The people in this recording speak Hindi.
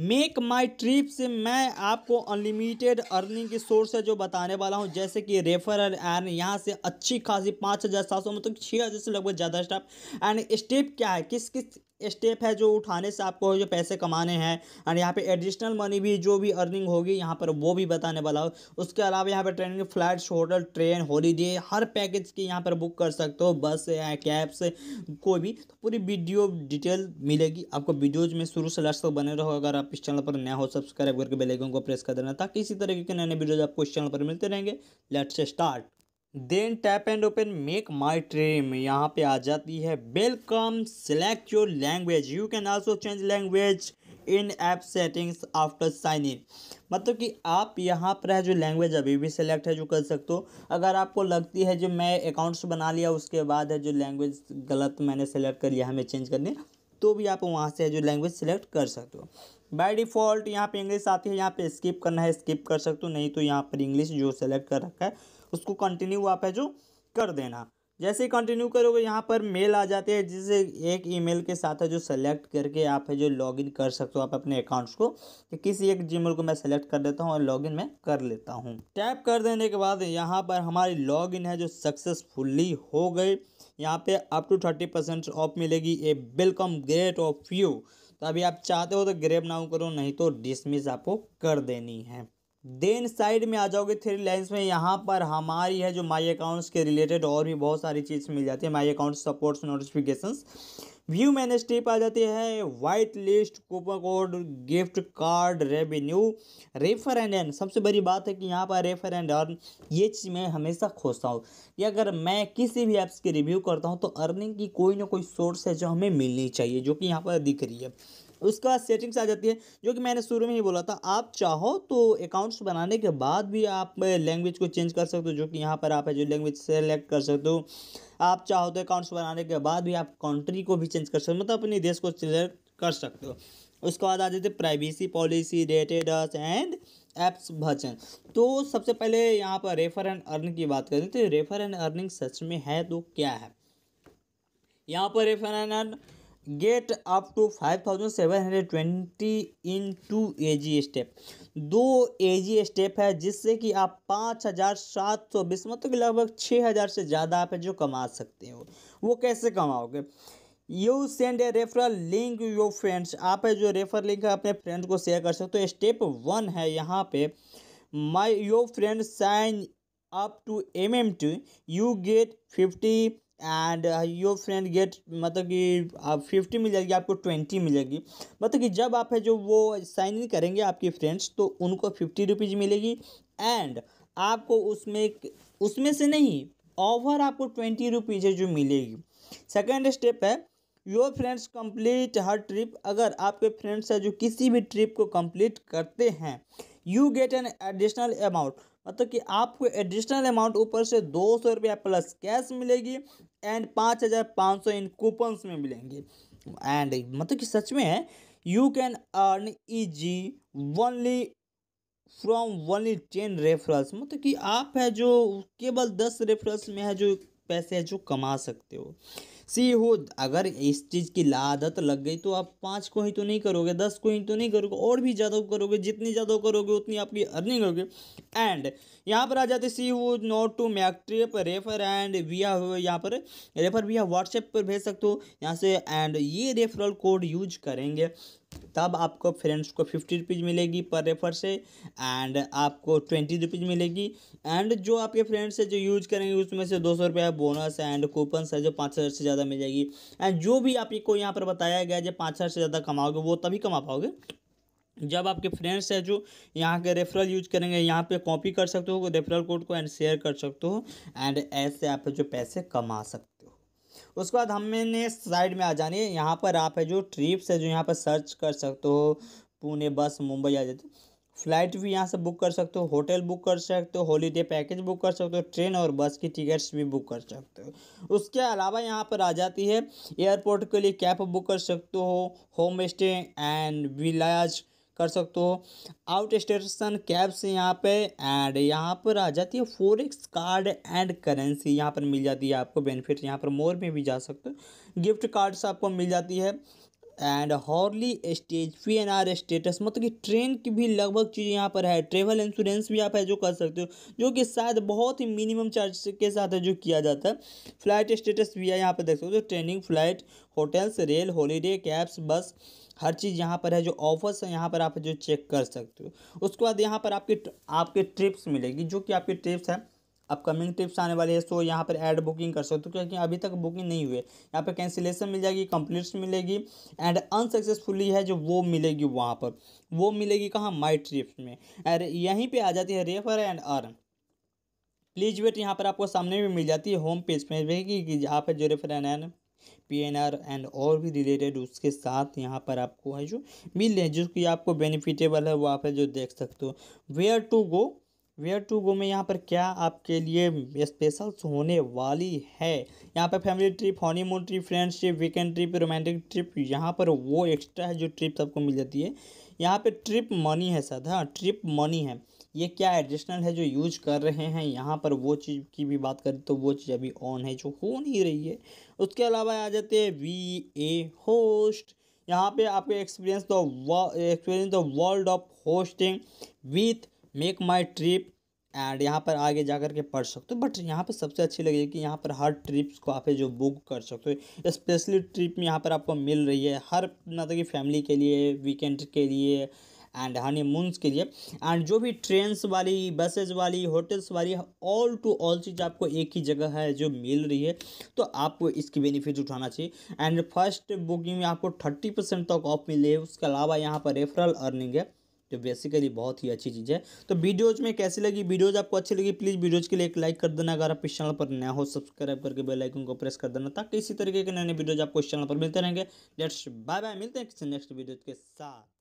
मेक माई ट्रिप से मैं आपको अनलिमिटेड अर्निंग की सोर्स है जो बताने वाला हूँ जैसे कि रेफर एंड यहाँ से अच्छी खासी पाँच हज़ार सात सौ मतलब छः हज़ार से लगभग ज़्यादा स्टाफ एंड स्टेप क्या है किस किस स्टेप है जो उठाने से आपको जो पैसे कमाने हैं एंड यहाँ पे एडिशनल मनी भी जो भी अर्निंग होगी यहाँ पर वो भी बताने वाला हो उसके अलावा यहाँ पर training flights hotel train holiday हर पैकेज की यहाँ पर बुक कर सकते हो बस या कैब से कोई भी तो पूरी वीडियो डिटेल मिलेगी आपको वीडियोज में शुरू से लास्ट तक बने रहो अगर आप इस चैनल पर नया हो सब्सक्राइब करके बेलाइकन को प्रेस कर देना ताकि इसी तरीके के नए नए वीडियोज आपको इस चैनल पर मिलते रहेंगे let's start then tap and open MakeMyTrip यहाँ पे आ जाती है welcome select your language you can also change language in app settings after sign in मतलब कि आप यहाँ पर है जो लैंग्वेज अभी भी सिलेक्ट है जो कर सकते हो अगर आपको लगती है जो मैं अकाउंट्स बना लिया उसके बाद है जो लैंग्वेज गलत मैंने सेलेक्ट कर लिया हमें चेंज करने तो भी आप वहाँ से जो लैंग्वेज सेलेक्ट कर सकते हो बाय डिफ़ॉल्ट यहाँ पे इंग्लिश आती है यहाँ पे स्किप करना है स्किप कर सकते हो नहीं तो यहाँ पर इंग्लिश जो सेलेक्ट कर रखा है उसको कंटिन्यू आप है जो कर देना जैसे कंटिन्यू करोगे यहाँ पर मेल आ जाते हैं जिसे एक ईमेल के साथ है जो सेलेक्ट करके आप है जो लॉगिन कर सकते हो आप अपने अकाउंट्स को कि तो किसी एक जीमेल को मैं सेलेक्ट कर देता हूँ और लॉगिन मैं कर लेता हूँ टैप कर देने के बाद यहाँ पर हमारी लॉगिन है जो सक्सेसफुली हो गई यहाँ पे up to thirty percent off मिलेगी a welcome great of you तो अभी आप चाहते हो तो ग्रेप नाउ करो नहीं तो डिसमिस आपको कर देनी है देन साइड में आ जाओगे थ्री लाइन्स में यहाँ पर हमारी है जो माई अकाउंट्स के रिलेटेड और भी बहुत सारी चीज़ मिल जाती है my account supports notifications view manage tip आ जाती है white list coupon code gift card revenue refer and earn सबसे बड़ी बात है कि यहाँ पर रेफर एंड अर्न ये चीज़ मैं हमेशा खोजता हूँ कि अगर मैं किसी भी ऐप्स की रिव्यू करता हूँ तो अर्निंग की कोई ना कोई सोर्स है जो हमें मिलनी चाहिए जो कि यहाँ पर दिख रही है उसके बाद सेटिंग्स आ जाती है जो कि मैंने शुरू में ही बोला था आप चाहो तो अकाउंट्स बनाने के बाद भी आप लैंग्वेज को चेंज कर सकते हो जो कि यहाँ पर आप है जो लैंग्वेज सेलेक्ट कर सकते हो आप चाहो तो अकाउंट्स बनाने के बाद भी आप कंट्री को भी चेंज कर सकते हो मतलब अपने देश को सिलेक्ट कर सकते हो उसके बाद आ जाते privacy policy rated and apps भचन तो सबसे पहले यहाँ पर रेफर एंड अर्निंग की बात करें तो रेफर एंड अर्निंग सच में है तो क्या है यहाँ पर refer and earn get up to five thousand seven hundred twenty in two easy step दो ए जी स्टेप है जिससे कि आप पाँच हज़ार सात सौ बीस मतलब कि लगभग छः हज़ार से ज़्यादा आप है जो कमा सकते हो वो कैसे कमाओगे you send a referral link your friends आप है जो रेफर लिंक है अपने फ्रेंड को शेयर कर सकते हो स्टेप वन है यहाँ पे my your friend sign up to M M T you get fifty and your friend get मतलब कि आप uh, फिफ्टी मिल जाएगी आपको ट्वेंटी मिलेगी मतलब कि जब आप है जो वो साइन इन करेंगे आपके फ्रेंड्स तो उनको फिफ्टी रुपीज़ मिलेगी एंड आपको उसमें उसमें से नहीं ओवर आपको ट्वेंटी रुपीज़ है जो मिलेगी सेकेंड स्टेप है योर फ्रेंड्स कंप्लीट हर ट्रिप अगर आपके फ्रेंड्स है जो किसी भी ट्रिप को कंप्लीट करते हैं you get an additional amount मतलब कि आपको एडिशनल अमाउंट ऊपर से दो सौ रुपया प्लस कैश मिलेगी एंड पाँच हज़ार पाँच सौ इन कूपन्स में मिलेंगे एंड मतलब कि सच में है you can earn easily from only ten referrals मतलब कि आप है जो केवल दस रेफरल्स में है जो पैसे है जो कमा सकते हो सी हो अगर इस चीज़ की आदत लग गई तो आप पाँच को ही तो नहीं करोगे दस को ही तो नहीं करोगे और भी ज़्यादा करोगे जितनी ज़्यादा करोगे उतनी आपकी अर्निंग होगी एंड यहाँ पर आ जाते सी हो note to make trip refer and via यहाँ पर रेफर विया व्हाट्सएप पर भेज सकते हो यहाँ से एंड ये रेफरल कोड यूज करेंगे तब आपको फ्रेंड्स को फिफ्टी रुपीज़ मिलेगी पर रेफर से एंड आपको ट्वेंटी रुपीज़ मिलेगी एंड जो आपके फ्रेंड्स है जो यूज करेंगे उसमें से दो सौ रुपया बोनस एंड कूपन है जो पाँच हज़ार से ज़्यादा मिल जाएगी एंड जो भी आपको यहाँ पर बताया गया जो पाँच हज़ार से ज़्यादा कमाओगे वो तभी कमा पाओगे जब आपके फ्रेंड्स है जो यहाँ के रेफरल यूज करेंगे यहाँ पे कॉपी कर सकते हो रेफरल कोड को एंड शेयर कर सकते हो एंड ऐसे आप जो पैसे कमा सकते उसके बाद हमने साइड में आ जाने यहाँ पर आप है जो ट्रिप्स है जो यहाँ पर सर्च कर सकते हो पुणे बस मुंबई आ जाते फ्लाइट भी यहाँ से बुक कर सकते हो होटल बुक कर सकते हो हॉलीडे पैकेज बुक कर सकते हो ट्रेन और बस की टिकट्स भी बुक कर सकते हो उसके अलावा यहाँ पर आ जाती है एयरपोर्ट के लिए कैब बुक कर सकते हो होम स्टे एंड विलाज कर सकते हो आउट स्टेशन कैब्स यहाँ पे एंड यहाँ पर आ जाती है फोरिक्स कार्ड एंड करेंसी यहाँ पर मिल जाती है आपको बेनिफिट यहाँ पर मोर में भी जा सकते हो गिफ्ट कार्ड्स आपको मिल जाती है and hourly stage P N R status मतलब कि ट्रेन की भी लगभग चीज़ यहाँ पर है ट्रेवल इंश्योरेंस भी आप है जो कर सकते हो जो कि शायद बहुत ही मिनिमम चार्ज के साथ है जो किया जाता है फ्लाइट स्टेटस भी है यहाँ पर देख सकते हो training flight hotels rail holiday cabs bus हर चीज़ यहाँ पर है जो ऑफर्स है यहाँ पर आप जो चेक कर सकते हो उसके बाद यहाँ पर आपके आपके ट्रिप्स मिलेगी जो कि आपके ट्रिप्स हैं अपकमिंग ट्रिप्स आने वाली है सो यहाँ पर ऐड बुकिंग कर सकते हो क्योंकि अभी तक बुकिंग नहीं हुई है यहाँ पर कैंसिलेशन मिल जाएगी कंप्लीट्स मिलेगी एंड अनसक्सेसफुली है जो वो मिलेगी वहाँ पर वो मिलेगी कहाँ माई ट्रिप्स में एंड यहीं पर आ जाती है refer and earn please wait यहाँ पर आपको सामने भी मिल जाती है होम पेज में रहेगी जहाँ पर जो refer and and P N R and और भी रिलेटेड उसके साथ यहाँ पर आपको है जो मिल रहे हैं जो कि आपको बेनिफिटेबल है वहाँ पर जो देख सकते हो where to go where to go में यहाँ पर क्या आपके लिए स्पेशल्स होने वाली है यहाँ पर family trip honeymoon trip friends trip weekend trip romantic trip यहाँ पर वो एक्स्ट्रा है जो ट्रिप सबको मिल जाती है यहाँ पर ट्रिप मनी है सर हाँ ट्रिप मनी है ये क्या एडिशनल है जो यूज कर रहे हैं यहाँ पर वो चीज़ की भी बात करें तो वो चीज़ अभी ऑन है जो हो नहीं रही है उसके अलावा आ जाते हैं वी ए होस्ट यहाँ पे आपके experience the experience the world of hosting with MakeMyTrip एंड यहाँ पर आगे जा कर के पढ़ सकते हो बट यहाँ पर सबसे अच्छी लगेगी कि यहाँ पर हर ट्रिप्स को आप जो बुक कर सकते हो स्पेशली ट्रिप में यहाँ पर आपको मिल रही है हर मतलब कि फैमिली के लिए वीकेंड के लिए एंड हनीमूनस के लिए एंड जो भी ट्रेन्स वाली बसेज वाली होटल्स वाली ऑल टू ऑल चीज़ आपको एक ही जगह है जो मिल रही है तो आपको इसकी बेनिफिट उठाना चाहिए एंड फर्स्ट बुकिंग में आपको थर्टी परसेंट तक ऑफ मिले उसके अलावा यहाँ पर रेफरल अर्निंग है जो बेसिकली बहुत ही अच्छी चीज़ है तो वीडियोज़ में कैसी लगी वीडियोज़ आपको अच्छी लगी प्लीज़ वीडियोज़ के लिए एक लाइक कर देना अगर आप इस चैनल पर नया हो सब्सक्राइब करके बेलाइकन को प्रेस कर देना ताकि इसी तरीके के नए नए वीडियोज़ आपको इस चैनल पर मिलते रहेंगे लेट्स बाय बाय मिलते हैं किसी नेक्स्ट वीडियो के साथ